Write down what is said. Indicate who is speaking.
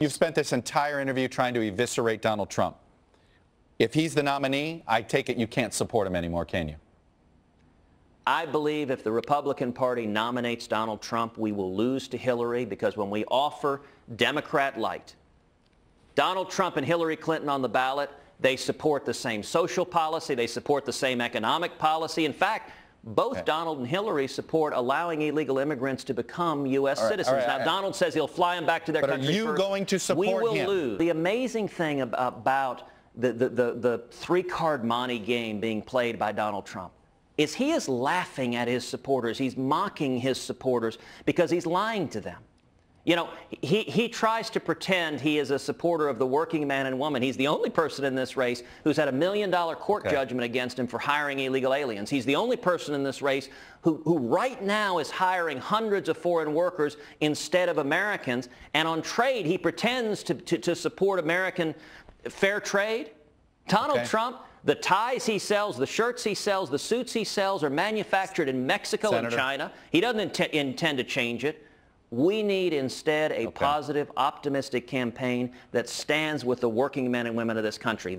Speaker 1: You've spent this entire interview trying to eviscerate Donald Trump. If he's the nominee, I take it you can't support him anymore, can you?
Speaker 2: I believe if the Republican Party nominates Donald Trump, we will lose to Hillary because when we offer Democrat light, Donald Trump and Hillary Clinton on the ballot, they support the same social policy. They support the same economic policy. In fact, both Donald and Hillary support allowing illegal immigrants to become U.S. Right, citizens. Right, now, Donald says he'll fly them back to their but country. Are you first. going to support him? We will him. lose. The amazing thing about the, the, the, the three-card Monty game being played by Donald Trump is he is laughing at his supporters. He's mocking his supporters because he's lying to them. You know, he, he tries to pretend he is a supporter of the working man and woman. He's the only person in this race who's had a million dollar court okay. judgment against him for hiring illegal aliens. He's the only person in this race who, who right now is hiring hundreds of foreign workers instead of Americans. And on trade, he pretends to, to, to support American fair trade. Donald okay. Trump the ties he sells, the shirts he sells, the suits he sells are manufactured in Mexico Senator. and China. He doesn't int intend to change it. We need instead a okay. positive, optimistic campaign that stands with the working men and women of this country.